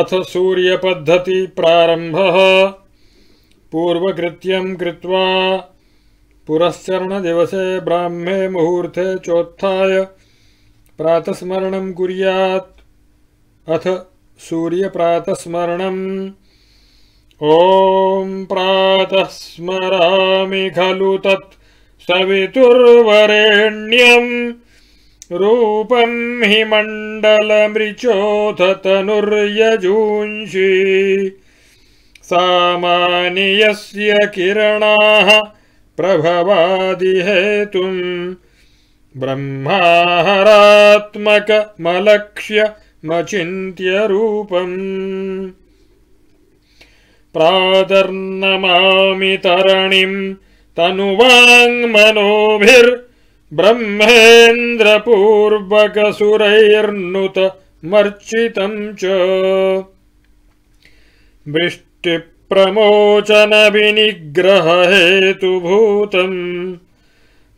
अथ सूर्यपद्धतिप्रारम्भः पूर्वकृत्यं कृत्वा दिवसे ब्राह्मे मुहूर्ते चोत्थाय प्रातस्मरणं कुर्यात् अथ सूर्यप्रातस्मरणम् ॐ प्रातः स्मरामि खलु तत् सवितुर्वरेण्यम् रूपम् हि मण्डलमृचोथतनुर्यजूंषि सामानि किरणाः प्रभवादिहेतुम् प्रादर्नमामि तरणिम् तनुवाङ्मनोभिर् ब्रह्मेन्द्रपूर्वकसुरैर्नुतमर्चितम् च वृष्टिप्रमोचनविनिग्रहहेतुभूतम्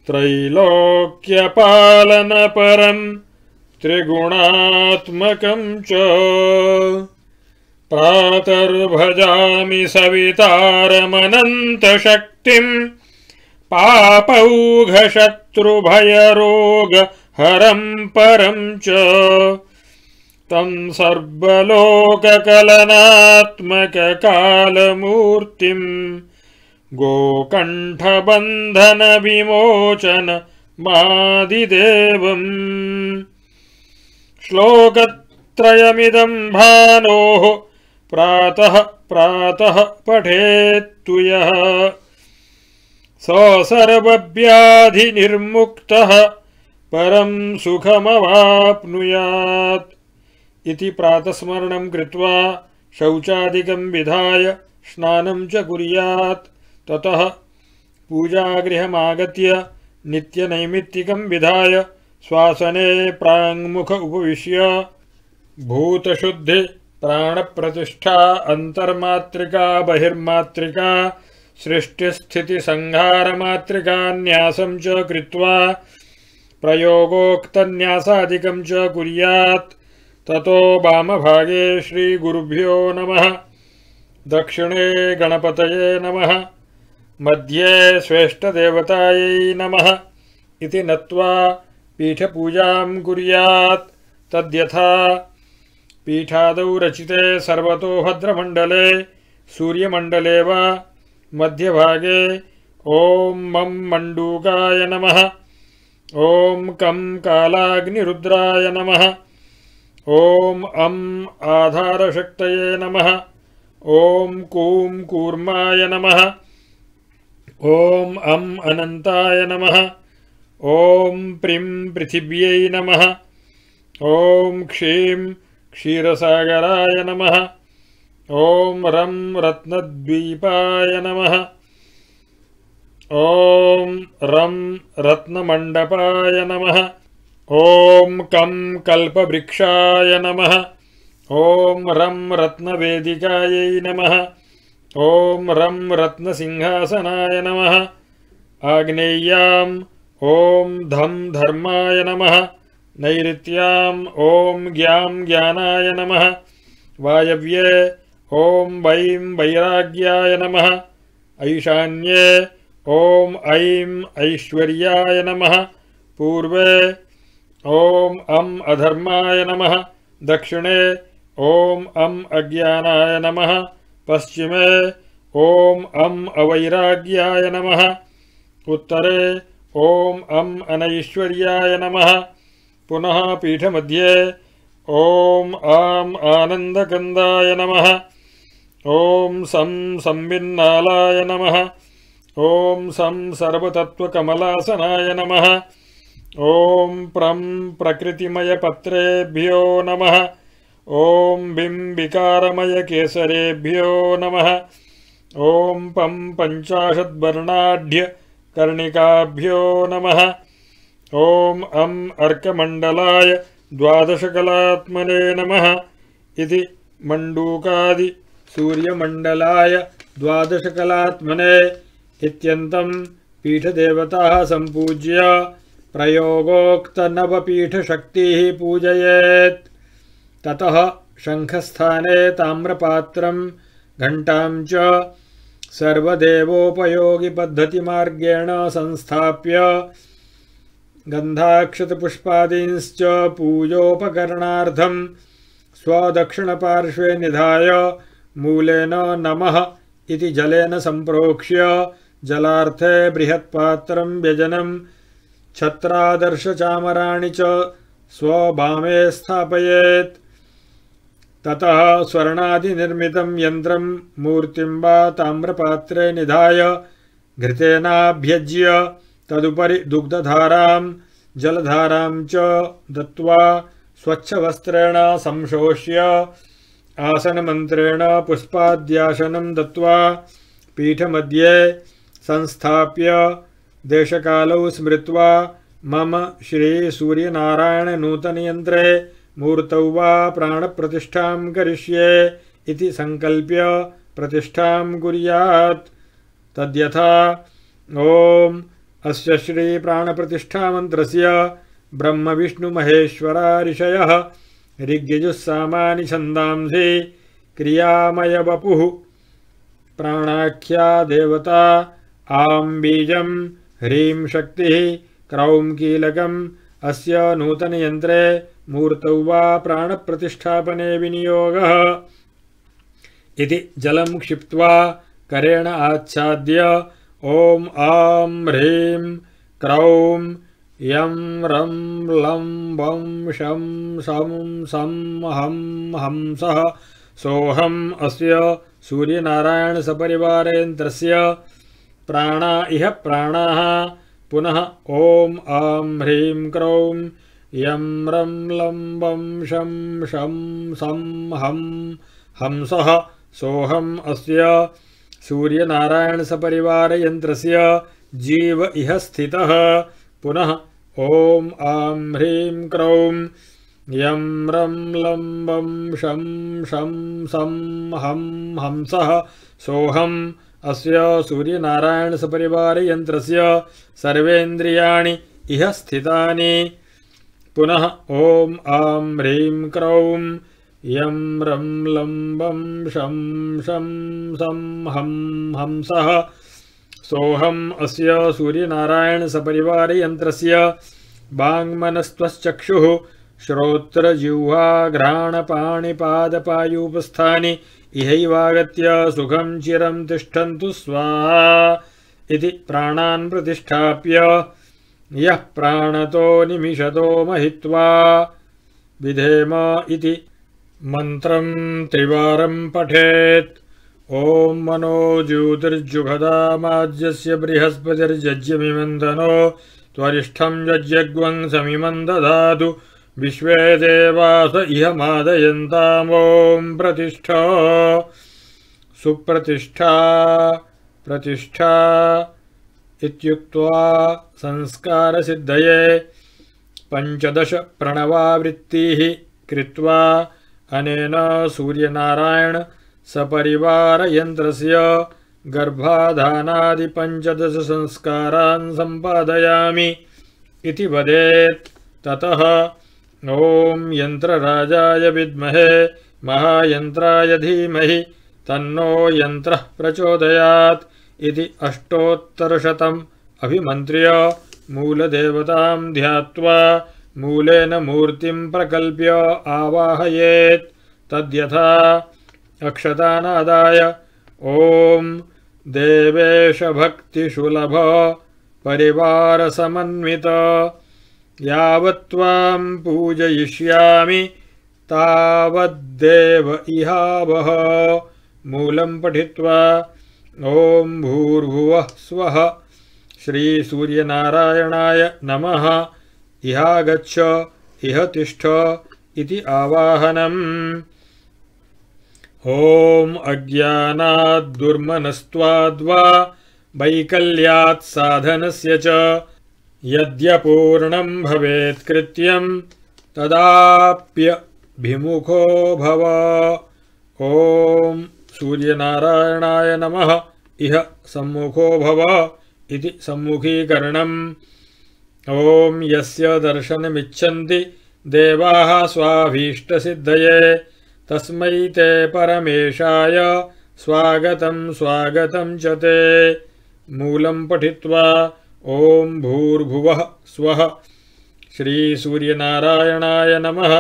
त्रैलोक्यपालनपरम् त्रिगुणात्मकम् च प्रातर्भजामि सवितारमनन्तशक्तिम् पापौघ ृभयरोगहरम् परं च तं सर्वलोककलनात्मककालमूर्तिम् मादिदेवम् श्लोकत्रयमिदं भानोः प्रातः प्रातः पठेत् यः सर्वव्याधिनिर्मुक्तः परं सुखमवाप्नुयात् इति प्रातस्मरणं कृत्वा शौचादिकं विधाय स्नानं च कुर्यात् ततः पूजागृहमागत्य नित्यनैमित्तिकं विधाय श्वासने प्राङ्मुख उपविश्य भूतशुद्धि प्राणप्रतिष्ठा अन्तर्मात्रिका बहिर्मात्रिका सृष्टिस्थितिसंहारमात्रिकान्यासम् च कृत्वा प्रयोगोक्तन्यासादिकम् च कुर्यात् ततो वामभागे श्रीगुरुभ्यो नमः दक्षिणे गणपतये नमः मध्ये श्रेष्ठदेवतायै नमः इति नत्वा पीठपूजाम् कुर्यात् तद्यथा पीठादौ रचिते सर्वतो भद्रमण्डले सूर्यमण्डले वा मध्यभागे ओम मं मंडूकाय नम ओं कं कालाग्निरुद्राय नम ओं अं आधारशक्त नम ओं कूं कूर्माय नम ओं अं अनंताय नम ओं प्रीं पृथिव्य नम ओं क्षी क्षीरसागराय नमः ॐ रं रत्नद्वीपाय नमः ॐ रं रत्नमण्डपाय नमः ॐ कं कल्पवृक्षाय नमः ॐ रं रत्नवेदिकायै नमः ॐ रं रत्नसिंहासनाय नमः आग्नेय्याम् ॐ धं धर्माय नमः नैऋत्याम् ॐ ज्ञां ज्ञानाय नमः वायव्ये ओं वैं वैराग्याय नम ऐशान्ये ओं ऐं ऐश्वर्याय नमः पूर्वे ॐ अम् अं अधर्माय नम दक्षिणे ओं अं अज्ञानाय नम पश्चिमे ओं अं अवैराग्याय नम उत्तरे ओं अं अनैश्वर्याय नम पुनः पीठमध्ये ओं आम् आनन्दकन्दाय नम ओम सं संविन्नालाय नमः ओम सं सर्वतत्वकमलासनाय नमः प्रम प्रं प्रकृतिमयपत्रेभ्यो नमः ॐ केसरेभ्यो नमः ओम पं वर्णाढ्य कर्णिकाभ्यो नमः ओम अं अर्कमंडलाय द्वादशकलात्मने नमः इति मंडूकादि सूर्यमण्डलाय द्वादशकलात्मने इत्यन्तम् पीठदेवताः सम्पूज्य प्रयोगोक्तनवपीठशक्तिः पूजयेत् ततः शङ्खस्थाने ताम्रपात्रं घण्टां च सर्वदेवोपयोगिपद्धतिमार्गेण संस्थाप्य गन्धाक्षतपुष्पादींश्च पूजोपकरणार्थं स्वदक्षिणपार्श्वे निधाय मूलेन नमः इति जलेन सम्प्रोक्ष्य जलार्थे बृहत्पात्रम् व्यजनम् छत्रादर्शचामराणि च स्वभामे स्थापयेत् ततः स्वर्णादिनिर्मितम् यन्त्रम् मूर्तिम् वा ताम्रपात्रे निधाय घृतेनाभ्यज्य तदुपरि दुग्धधाराम् जलधाराम् च दत्त्वा स्वच्छवस्त्रेण संशोष्य आसनमन्त्रेण पुष्पाद्यासनं दत्त्वा पीठमध्ये संस्थाप्य देशकालौ स्मृत्वा मम श्रीसूर्यनारायणनूतनयन्त्रे मूर्तौ वा प्राणप्रतिष्ठां करिष्ये इति सङ्कल्प्य प्रतिष्ठां कुर्यात् तद्यथा ॐ अस्य श्रीप्राणप्रतिष्ठामन्त्रस्य ब्रह्मविष्णुमहेश्वरारिषयः छन्दांसि क्रियामयवपुः प्राणाख्या देवता आं बीजं ह्रीं शक्तिः क्रौं कीलकम् अस्य नूतनयन्त्रे मूर्तौ वा प्राणप्रतिष्ठापने विनियोगः इति जलं क्षिप्त्वा करेण आच्छाद्य ॐ आं ह्रीं क्रौं यं रं लं वं शं सं सं हं हंसः सोऽहम् अस्य सूर्यनारायणसपरिवारेन्द्रस्य प्राणा इह प्राणाः पुनः ॐ आं ह्रीं क्रौं यं रं लं वं शं शं सं हं हंसः सोऽहम् अस्य सूर्यनारायणसपरिवारयन्त्रस्य जीव इह स्थितः पुनः ॐ आं ह्रीं क्रौं यं रं लं बं शं शं सं हं हंसः सोऽहम् अस्य सूर्यनारायणसपरिवारयन्त्रस्य सर्वेन्द्रियाणि इह स्थितानि पुनः ॐ आं ह्रीं क्रौं यं रं लं शं शं सं हं हंसः सोऽहम् अस्य सूर्यनारायणसपरिवारयन्त्रस्य वाङ्मनस्त्वश्चक्षुः श्रोत्रजिह्वाघ्राणपाणिपादपायूपस्थानि इहैवागत्य सुखम् चिरम् तिष्ठन्तु स्वाहा इति प्राणान्प्रतिष्ठाप्य यः प्राणतो निमिषतो महित्वा विधेम इति मन्त्रम् त्रिवारम् पठेत् ॐ मनो ज्योतिर्जुभदामाज्यस्य यज्ञग्वं समिमं दधातु विश्वे देवास इह मादयन्तामोम् प्रतिष्ठ सुप्रतिष्ठा प्रतिष्ठा इत्युक्त्वा संस्कारसिद्धये पञ्चदशप्रणवावृत्तिः कृत्वा अनेन सूर्यनारायण सपरिवारयन्त्रस्य गर्भाधानादिपञ्चदशसंस्कारान् सम्पादयामि इति वदेत् ततः ॐ यन्त्रराजाय विद्महे महायन्त्राय धीमहि तन्नो यन्त्रः प्रचोदयात् इति अष्टोत्तरशतम् अभिमन्त्र्य मूलदेवताम् ध्यात्वा मूलेन मूर्तिम् प्रकल्प्य आवाहयेत् तद्यथा अक्षतानादाय ॐ देवेशभक्तिशुलभ परिवारसमन्वित यावत्त्वां पूजयिष्यामि तावद्देव इहावह मूलं पठित्वा ॐ भूर्भुवः स्वः श्रीसूर्यनारायणाय नमः इहागच्छ इह तिष्ठ इति आवाहनम् ॐ वैकल्यात् साधनस्य च यद्यपूर्णम् तदाप्य तदाप्यभिमुखो भव ॐ सूर्यनारायणाय नमः इह सम्मुखो भव इति सम्मुखीकरणम् ॐ यस्य दर्शनमिच्छन्ति देवाः स्वाभीष्टसिद्धये तस्मै ते परमेशाय स्वागतं स्वागतं च ते मूलं पठित्वा ॐ भूर्भुवः स्वः श्रीसूर्यनारायणाय नमः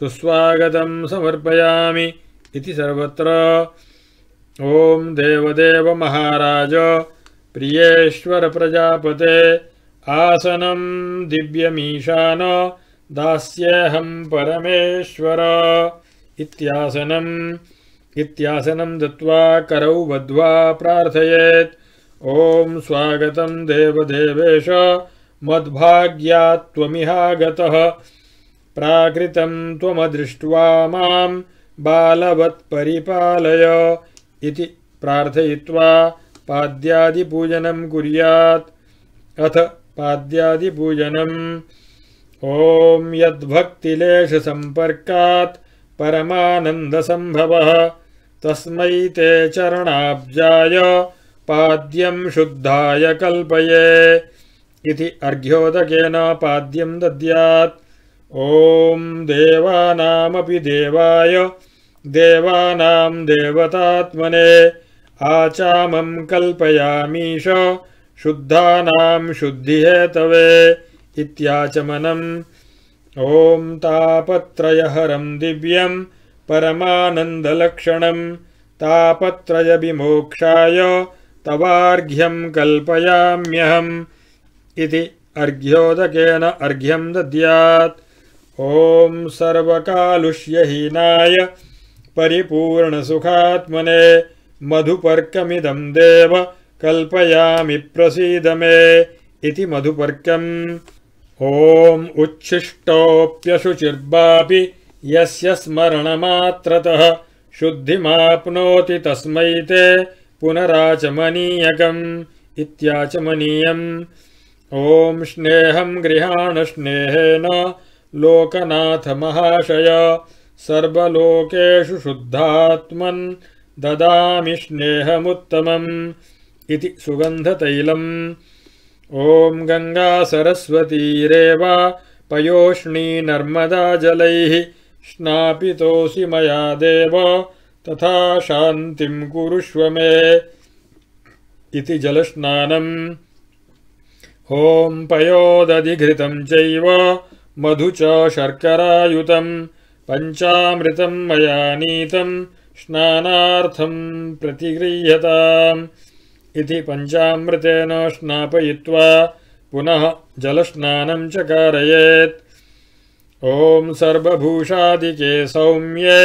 सुस्वागतं समर्पयामि इति सर्वत्र ॐ देवदेव महाराज प्रियेश्वरप्रजापते आसनं दिव्यमीशान दास्येऽहं परमेश्वर त्यासनम् दत्त्वा करौ वध्वा प्रार्थयेत् ॐ स्वागतम् देवदेवेश मद्भाग्यात्त्वमिहागतः प्राकृतम् त्वमदृष्ट्वा माम् बालवत्परिपालय इति प्रार्थयित्वा पाद्यादिपूजनम् कुर्यात् अथ पाद्यादिपूजनम् ॐ यद्भक्तिलेशसम्पर्कात् परमानन्दसम्भवः तस्मै ते चरणाब्जाय पाद्यम् शुद्धाय कल्पये इति अर्घ्योदकेन पाद्यं दद्यात् ॐ देवानामपि देवाय देवानाम् देवतात्मने आचामम् कल्पयामीश शुद्धानाम् शुद्धिहेतवे इत्याचमनम् ॐ तापत्रयहरं दिव्यं परमानन्दलक्षणं तापत्रयविमोक्षाय तवार्घ्यं कल्पयाम्यहम् इति अर्घ्योदकेन अर्घ्यं दद्यात् ॐ सर्वकालुष्यहीनाय परिपूर्णसुखात्मने मधुपर्कमिदं देव कल्पयामि प्रसीद इति मधुपर्कम् ॐ उच्छिष्टोऽप्यशुचिर्वापि यस्य स्मरणमात्रतः शुद्धिमाप्नोति तस्मै ते पुनराचमनीयकम् इत्याचमनीयम् ॐ स्नेहम् गृहाणस्नेहेन लोकनाथमहाशय सर्वलोकेषु शुद्धात्मन् ददामि स्नेहमुत्तमम् इति सुगन्धतैलम् ॐ ओम् पयोष्णी नर्मदा जलैः स्नापितोऽसि मया देव तथा शान्तिं कुरुष्व मे इति जलस्नानम् ॐ पयोदधिघृतं चैव मधु च पञ्चामृतं मया नीतं स्नानार्थं प्रतिगृह्यताम् इति पञ्चामृतेन स्नापयित्वा पुनः जलस्नानं चकारयेत् ॐ सर्वभूषादिके सौम्ये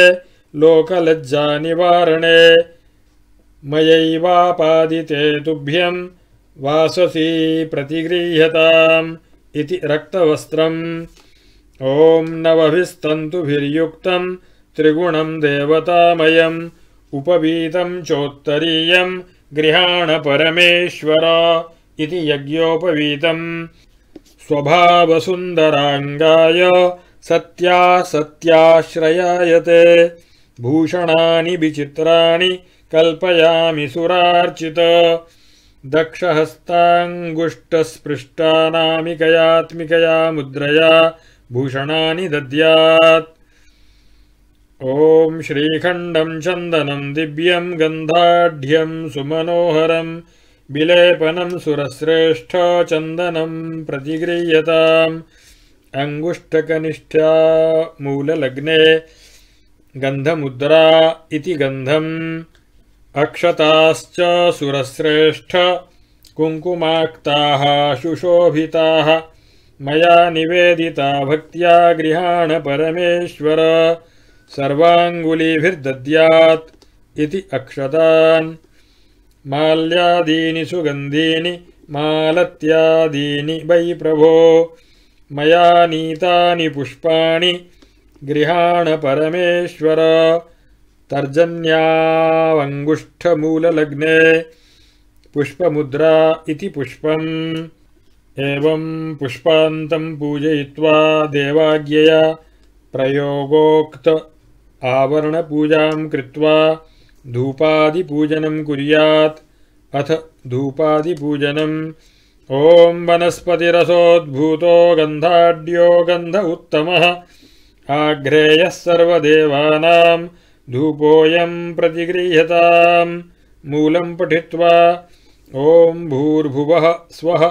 लोकलज्जानिवारणे मयैवापादिते तुभ्यं वाससि प्रतिगृह्यताम् इति रक्तवस्त्रम् ॐ नवभिस्तन्तुभिर्युक्तं त्रिगुणं देवतामयम् उपवीतं चोत्तरीयम् गृहाण परमेश्वरा इति यज्ञोपवीतम् स्वभावसुन्दराङ्गाय सत्या सत्याश्रयायते भूषणानि विचित्राणि कल्पयामि सुरार्चित दक्षहस्ताङ्गुष्टस्पृष्टानामिकयात्मिकया मुद्रया भूषणानि दद्यात् ओम् चन्दनं दिव्यं दिव्यम् सुमनोहरं सुमनोहरम् विलेपनम् चन्दनं प्रतिगृह्यताम् अङ्गुष्ठकनिष्ठा मूललग्ने गन्धमुद्रा इति गन्धम् अक्षताश्च सुरश्रेष्ठ कुङ्कुमाक्ताः शुशोभिताः मया निवेदिता भक्त्या गृहाण परमेश्वर सर्वाङ्गुलीभिर्दद्यात् इति अक्षतान् माल्यादीनि सुगन्धीनि मालत्यादीनि वै प्रभो मया नीतानि पुष्पाणि गृहाणपरमेश्वर तर्जन्यावङ्गुष्ठमूललग्ने पुष्पमुद्रा इति पुष्पम् एवम् पुष्पान्तम् पूजयित्वा देवाज्ञया प्रयोगोक्त आवरणपूजाम् कृत्वा धूपादिपूजनं कुर्यात् अथ धूपादिपूजनम् ॐ वनस्पतिरसोद्भूतो गन्धाड्यो गन्ध उत्तमः आघ्रेयः सर्वदेवानाम् धूपोऽयम् प्रतिगृह्यताम् मूलम् पठित्वा ॐ भूर्भुवः स्वः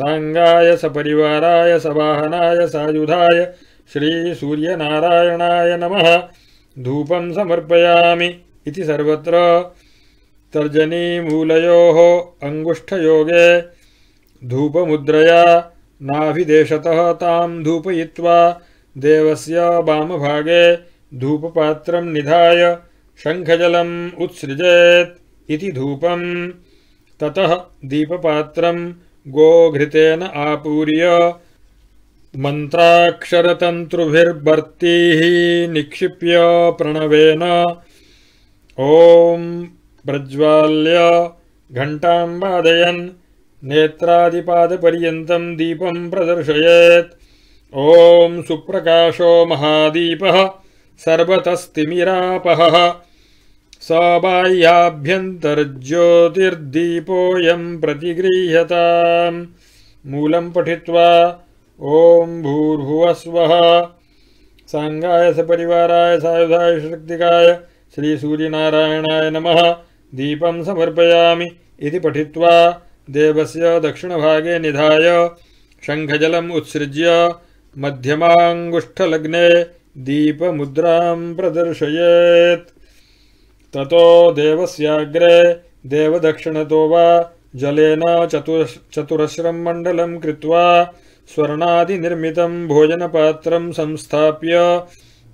साङ्गाय सपरिवाराय सवाहनाय सायुधाय श्रीसूर्यनारायणाय नमः धूपम् समर्पयामि इति सर्वत्र तर्जनीमूलयोः अङ्गुष्ठयोगे धूपमुद्रया नाभिदेशतः ताम् धूपयित्वा देवस्य वामभागे धूपपात्रम् निधाय शङ्खजलम् उत्सृजेत् इति धूपम् ततः दीपपात्रम् गोघृतेन आपूर्य मन्त्राक्षरतन्तृभिर्वर्तीः निक्षिप्य प्रणवेन ॐ प्रज्वाल्य घण्टाम् वादयन् नेत्रादिपादपर्यन्तम् दीपम् प्रदर्शयेत् ॐ सुप्रकाशो महादीपः सर्वतस्तिमिरापहः स बाह्याभ्यन्तर्ज्योतिर्दीपोऽयम् प्रतिगृह्यताम् मूलम् पठित्वा ॐ भूर्भुवस्वः सांगा सपरिवाराय सायुधाय शक्तिकाय श्री नमः नम समर्पयामि समर्पयामी पठित्वा देवस्य दक्षिण भागे निधाय शंखजल उत्सृज्य मध्यमाङ्गुष्ठलग्ने दीपमुद्रां प्रदर्शयेत् ततो देवस्याग्रे देवदक्षिणतो वा जलेन चतुर चतुरस्रं मण्डलं कृत्वा स्वर्णादिनिर्मितं भोजनपात्र संस्थाप्य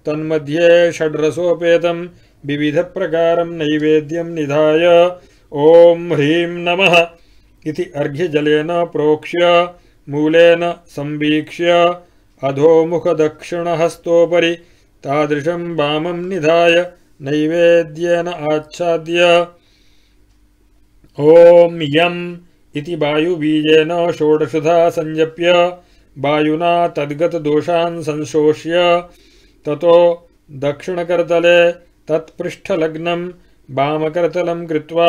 तन्मध्ये विविध प्रकार नैवेद्यम निधाय ॐ ह्रीं नमः इति प्रोक्ष्य मूलेन संवीक्ष्य अधोमुखदक्षिणहस्तोपरि तादृशं वामं निधाय नैवेद्येन आच्छाद्य ॐ यम् इति वायुबीजेन षोडशधा संजप्य वायुना तद्गत तद्गतदोषान् संशोष्य ततो दक्षिणकर्तले तत्पृष्ठलग्नं वामकर्तलं कृत्वा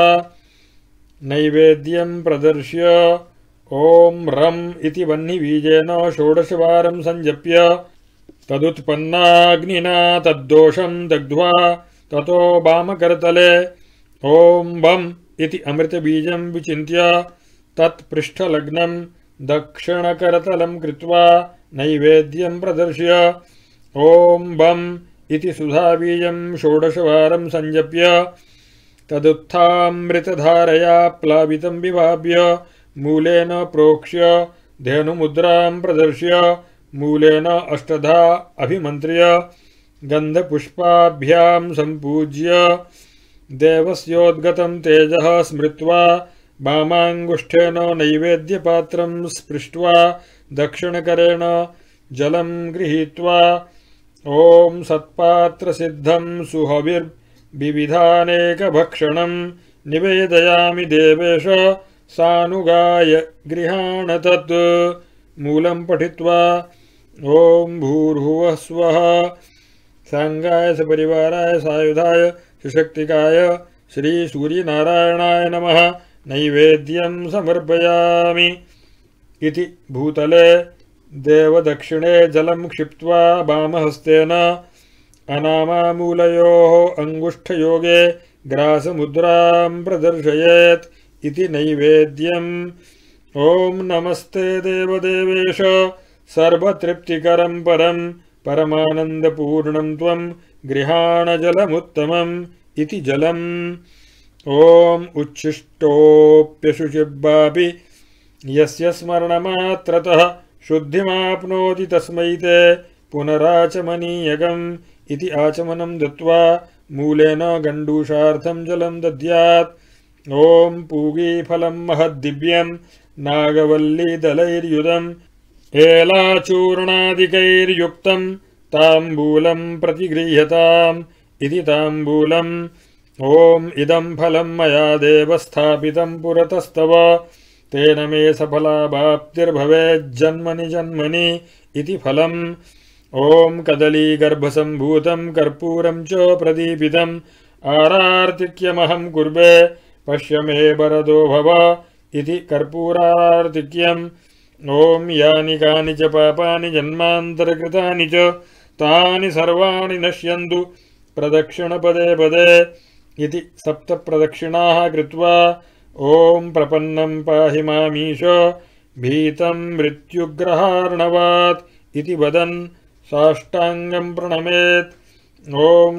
नैवेद्यम प्रदर्श्य ओम रम इति वह्निबीजेन षोडशवारं संजप्य तदुत्पन्नाग्निना तद्दोषं दग्ध्वा ततो वामकर्तले ओम बम इति अमृतबीजं विचिन्त्य तत्पृष्ठलग्नम् दक्षिणकरतलं नैवेद्यम प्रदर्श्य ओं बम इति सुधाबीजं षोडशवारं संजप्य तदुत्थमृतधारया प्लावितं विभाव्य मूलन प्रोक्ष्य धेनुमुद्रा प्रदर्श्य मूलन अष्टधा अभिमन्त्र्य गन्धपुष्पाभ्यां सम्पूज्य देवस्योद्गतं तेजः स्मृत्वा वामाङ्गुष्ठेन नैवेद्यपात्रं स्पृष्ट्वा दक्षिणकरेण जलं गृहीत्वा ॐ सत्पात्रसिद्धं सुहविर्विविधानेकभक्षणं निवेदयामि देवेश सानुगाय गृहाण तत् मूलं पठित्वा ॐ भूर्भुवः स्वः साङ्गाय सपरिवाराय सायुधाय सुशक्तिकाय श्रीसूर्यनारायणाय नमः नैवेद्यं समर्पयामि इति भूतले देवदक्षिणे जलं क्षिप्त्वा वामहस्तेन अनामामूलयोः अङ्गुष्ठयोगे ग्रासमुद्रां प्रदर्शयेत् इति नैवेद्यम् ॐ नमस्ते देवदेवेश सर्वतृप्तिकरं परं परमानन्दपूर्णं त्वं गृहाणजलमुत्तमम् इति जलम् उच्छिष्टोऽप्यशुशिब्बापि यस्य स्मरणमात्रतः शुद्धिमाप्नोति तस्मै ते पुनराचमनीयगम् इति आचमनं दत्वा मूलेन गण्डूषार्थं जलं दद्यात् ॐ पूगीफलं महद्दिव्यं नागवल्लीदलैर्युदम् एलाचूर्णादिकैर्युक्तं ताम्बूलं प्रतिगृह्यताम् इति ताम्बूलम् ॐ इदं फलम् मया देवस्थापितम् पुरतस्तव तेन मे सफलावाप्तिर्भवेज्जन्मनि जन्मनि इति फलम् ओम् कदलीगर्भसम्भूतम् कर्पूरम् चो प्रदीपितम् आरार्तिक्यमहं कुर्वे पश्य मे बरदो भव इति कर्पूरार्तिक्यम् ॐ यानि कानि च पापानि जन्मान्तर्कृतानि च तानि सर्वाणि नश्यन्तु प्रदक्षिणपदे पदे इति सप्त प्रदक्षिणाः कृत्वा ॐ प्रपन्नं पाहि मामीश भीतं मृत्युग्रहार्णवात् इति वदन् साष्टाङ्गं प्रणमेत् ॐ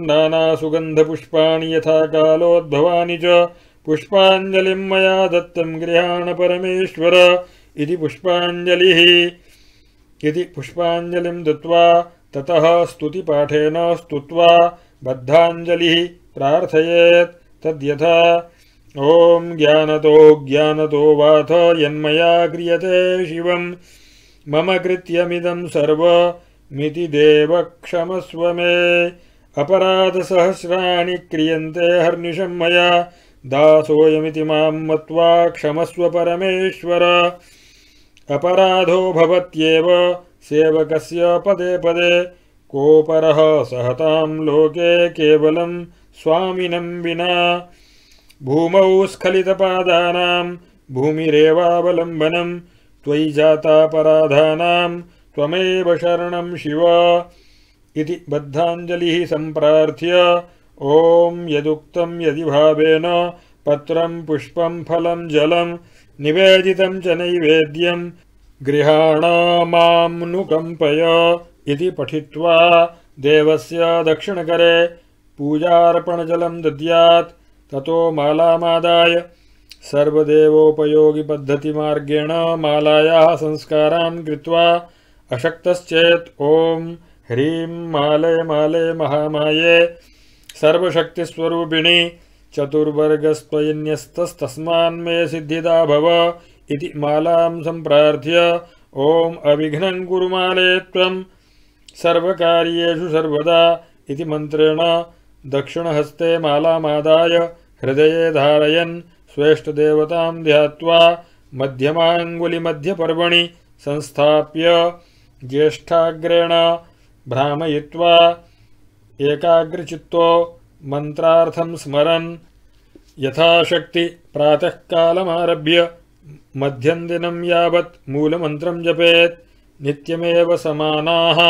नानासुगन्धपुष्पाणि यथा कालोद्भवानि च पुष्पाञ्जलिं मया दत्तं गृहाण परमेश्वर इति पुष्पाञ्जलिः इति पुष्पाञ्जलिं दत्त्वा ततः स्तुतिपाठेन स्तुत्वा बद्धाञ्जलिः प्रार्थयेत् तद्यथा ॐ ज्ञानतो ज्ञानतो वाथ यन्मया क्रियते शिवम् मम कृत्यमिदम् सर्वमिति मिति देव क्षमस्व मे अपराधसहस्राणि क्रियन्ते हर्निशम् मया दासोऽयमिति माम् मत्वा क्षमस्व परमेश्वर अपराधो भवत्येव सेवकस्य पदे पदे कोपरः सहताम् लोके केवलम् स्वामिनं विना भूमौ स्खलितपादानां भूमिरेवावलम्बनं त्वयि जातापराधानां त्वमेव शरणं शिव इति बद्धाञ्जलिः सम्प्रार्थ्य ॐ यदुक्तं यदि भावेन पत्रं पुष्पं फलं जलं निवेदितं च नैवेद्यं गृहाणामाम्नुकम्पय इति पठित्वा देवस्य दक्षिणकरे पूजार्पणजलं दद्यात् ततो मालामादाय सर्वदेवोपयोगिपद्धतिमार्गेण मालायाः संस्कारान् कृत्वा अशक्तश्चेत् ॐ ह्रीं माले माले महामाये सर्वशक्तिस्वरूपिणि चतुर्वर्गस्त्वयिन्यस्तस्तस्मान्मे सिद्धिदा भव इति मालां सम्प्रार्थ्य ॐ अविघ्नं कुरु माले त्वं सर्वकार्येषु सर्वदा इति मन्त्रेण दक्षिणहस्ते मालामादाय हृदये धारयन् स्वेष्टदेवतां ध्यात्वा मध्यमाङ्गुलिमध्यपर्वणि संस्थाप्य ज्येष्ठाग्रेण भ्रामयित्वा एकाग्रचित्तो मन्त्रार्थं स्मरन् यथाशक्ति प्रातःकालमारभ्य मध्यन्दिनं यावत् मूलमन्त्रं जपेत् नित्यमेव समानाः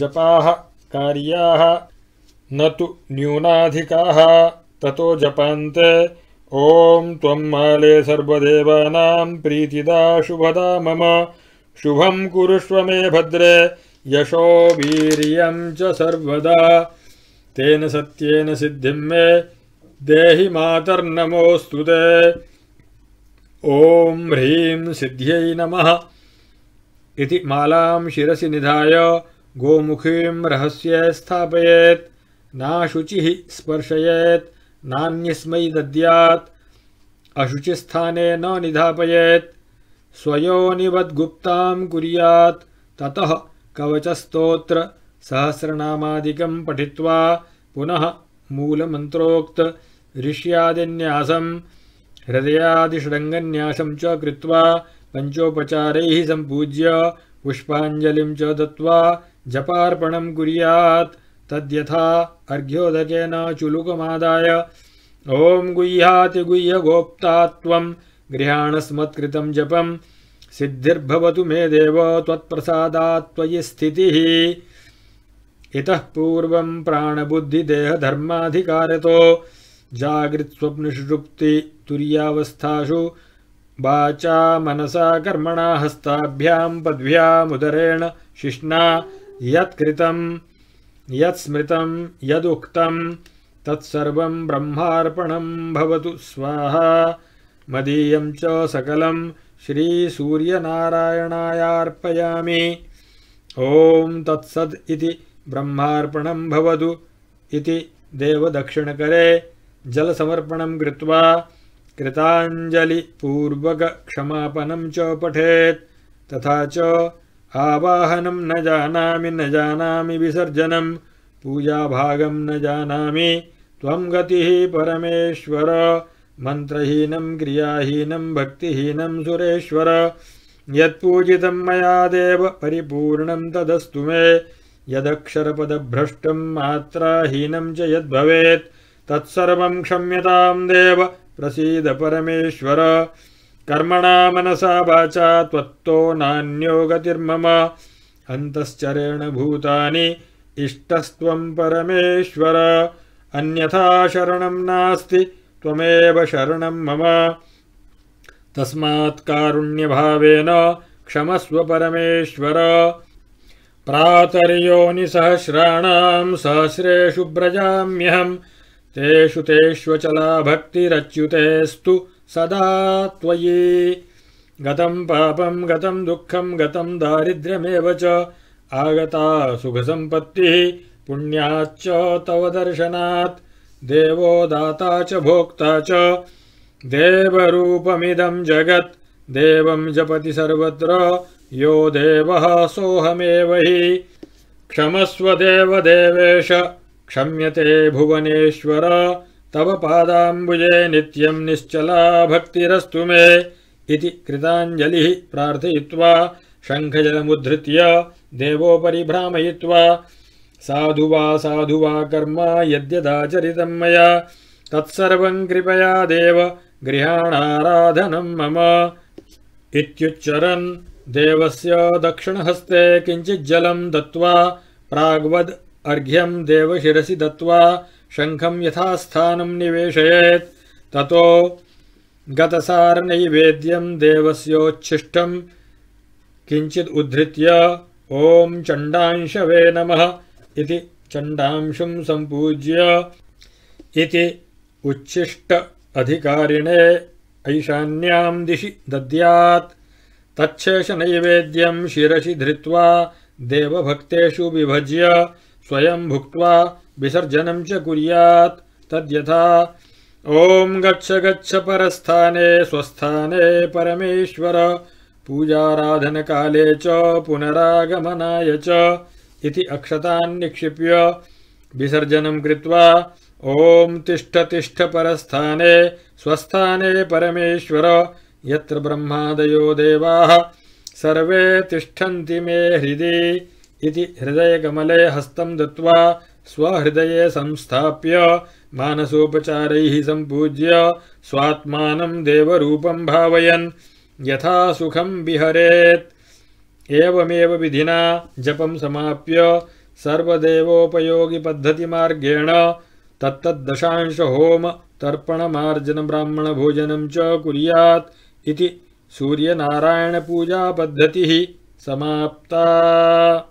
जपाः कार्याः न तु न्यूनाधिकाः ततो जपान्ते ॐ त्वं माले सर्वदेवानां प्रीतिदा शुभदा मम शुभं कुरुष्व मे भद्रे यशो वीर्यं च सर्वदा तेन सत्येन सिद्धिं मे देहि मातर्नमोऽस्तुते ॐ ह्रीं सिद्ध्यै नमः इति मालां शिरसि निधाय गोमुखीं रहस्ये स्थापयेत् नाशुचिः स्पर्शयेत् नान्यस्मै दद्यात् अशुचिस्थाने न निधापयेत् स्वयोनिवद्गुप्तां कुर्यात् ततः कवचस्तोत्र सहस्रनामादिकं पठित्वा पुनः मूलमन्त्रोक्त ऋष्यादिन्यासं हृदयादिषडङ्गन्यासं च कृत्वा पञ्चोपचारैः सम्पूज्य पुष्पाञ्जलिं च दत्त्वा जपार्पणं कुर्यात् तद्यथा अर्घ्योदकेन चुलुकमादाय गुह्याति गुह्यगोप्ता त्वं गृहाणस्मत्कृतं जपम् सिद्धिर्भवतु मे देव त्वत्प्रसादा त्वयि स्थितिः इतः पूर्वं प्राणबुद्धिदेहधर्माधिकारतो जागृत्स्वप्निषुप्तितुर्यावस्थासु वाचा मनसा कर्मणा हस्ताभ्यां पद्भ्यामुदरेण शिष्णा यत्कृतम् यत् स्मृतं यदुक्तं तत्सर्वं ब्रह्मार्पणं भवतु स्वाहा मदीयं च सकलं श्रीसूर्यनारायणायार्पयामि ॐ तत्सद् इति ब्रह्मार्पणं भवतु इति देवदक्षिणकरे जलसमर्पणं कृत्वा कृताञ्जलिपूर्वकक्षमापनं च पठेत् तथा च आवाहनं न जानामि न जानामि विसर्जनं पूजाभागं न जानामि त्वं गतिः परमेश्वर मन्त्रहीनं क्रियाहीनं भक्तिहीनं सुरेश्वर यत्पूजितं मया देव परिपूर्णं तदस्तु मे यदक्षरपदभ्रष्टं मात्राहीनं च यद्भवेत् तत्सर्वं क्षम्यतां देव परमेश्वर कर्मणा मनसा वाचा त्वत्तो नान्यो गतिर्मम अन्तश्चरेण भूतानि इष्टस्त्वम् परमेश्वर अन्यथा शरणम् नास्ति त्वमेव शरणम् मम तस्मात् कारुण्यभावेन क्षमस्व परमेश्वर प्रातर्योनिसहस्राणाम् सहस्रेषु व्रजाम्यहम् तेषु भक्तिरच्युतेस्तु सदा त्वयि गतं पापं गतं दुःखं गतं दारिद्र्यमेव च आगता सुखसम्पत्तिः पुण्याच्च तव दर्शनात् देवो दाता च भोक्ता च देवरूपमिदं जगत् देवं जपति सर्वत्र यो देवः सोऽहमेव हि क्षमस्व देवदेवेश क्षम्यते भुवनेश्वर तव पादाम्बुजे नित्यं निश्चला भक्तिरस्तु मे कृताजलि कृताञ्जलिः शंखजल शङ्खजलमुद्धृत्य देवोपरी भ्रामयित्वा साधुवा साधुवा साधु वा कर्म यद्यदाचरितं मया तत्सर्वं कृपया देव गृहाणाराधनं मम इुच्चर देवस्य दक्षिणहस्ते किंचिज्जल दत्वा प्राग्वद अर्घ्यम देवशिसी दत्वा शङ्खम् यथा निवेशयेत् ततो गतसारनैवेद्यम् देवस्योच्छिष्टम् उद्धृत्य ॐ चण्डांशवे नमः इति चण्डांशुम् सम्पूज्य इति उच्छिष्ट अधिकारिणे ऐशान्याम् दिशि दद्यात् तच्छेष शिरसि धृत्वा देवभक्तेषु विभज्य स्वयम् भुक्त्वा विसर्जनं च कुर्यात् तद्यथा ॐ गच्छ गच्छ परस्थाने स्वस्थाने परमेश्वर पूजाराधनकाले च पुनरागमनाय च इति अक्षता निक्षिप्य विसर्जनं कृत्वा ओम तिष्ठ तिष्ठ परस्थाने स्वस्थाने परमेश्वर यत्र ब्रह्मादयो देवाः सर्वे तिष्ठन्ति मे हृदि इति हृदय कमले हस्तं दत्वा स्वहृदये संस्थाप्य मानसोपचारैः सम्पूज्य स्वात्मानं देवरूपं भावयन् यथा सुखं विहरेत् एवमेव विधिना जपं समाप्य सर्वदेवोपयोगिपद्धतिमार्गेण तत्तद्दशांशहोम तर्पणमार्जन ब्राह्मणभोजनं च कुर्यात् इति पद्धति समाप्ता